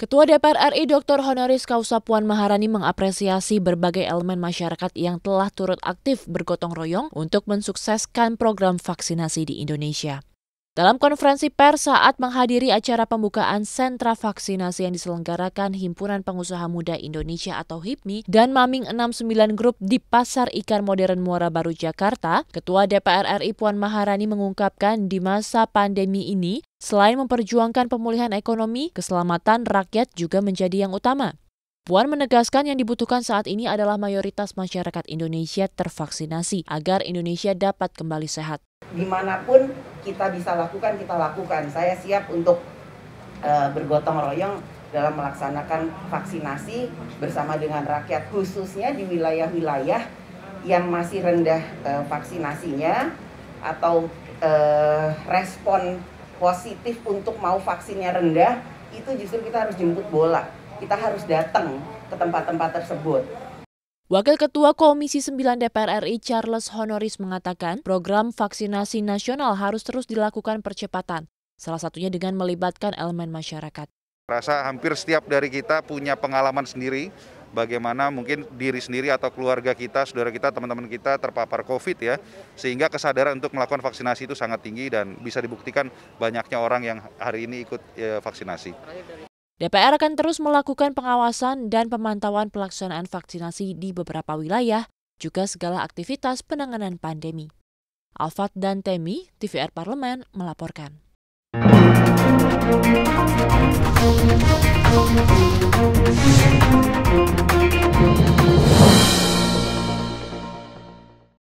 Ketua DPR RI Dr. Honoris Causa Puan Maharani mengapresiasi berbagai elemen masyarakat yang telah turut aktif bergotong royong untuk mensukseskan program vaksinasi di Indonesia. Dalam konferensi pers saat menghadiri acara pembukaan sentra vaksinasi yang diselenggarakan Himpunan Pengusaha Muda Indonesia atau HIPMI dan Maming 69 Group di Pasar Ikan Modern Muara Baru, Jakarta, Ketua DPR RI Puan Maharani mengungkapkan di masa pandemi ini, selain memperjuangkan pemulihan ekonomi, keselamatan rakyat juga menjadi yang utama. Puan menegaskan yang dibutuhkan saat ini adalah mayoritas masyarakat Indonesia tervaksinasi agar Indonesia dapat kembali sehat. Dimanapun kita bisa lakukan kita lakukan. Saya siap untuk uh, bergotong royong dalam melaksanakan vaksinasi bersama dengan rakyat khususnya di wilayah-wilayah yang masih rendah uh, vaksinasinya atau uh, respon positif untuk mau vaksinnya rendah itu justru kita harus jemput bola kita harus datang ke tempat-tempat tersebut Wakil Ketua Komisi 9 DPR RI Charles Honoris mengatakan program vaksinasi nasional harus terus dilakukan percepatan, salah satunya dengan melibatkan elemen masyarakat. Rasa hampir setiap dari kita punya pengalaman sendiri bagaimana mungkin diri sendiri atau keluarga kita, saudara kita, teman-teman kita terpapar COVID ya, sehingga kesadaran untuk melakukan vaksinasi itu sangat tinggi dan bisa dibuktikan banyaknya orang yang hari ini ikut ya, vaksinasi. DPR akan terus melakukan pengawasan dan pemantauan pelaksanaan vaksinasi di beberapa wilayah, juga segala aktivitas penanganan pandemi. Alfat dan Temi, TVR Parlemen, melaporkan.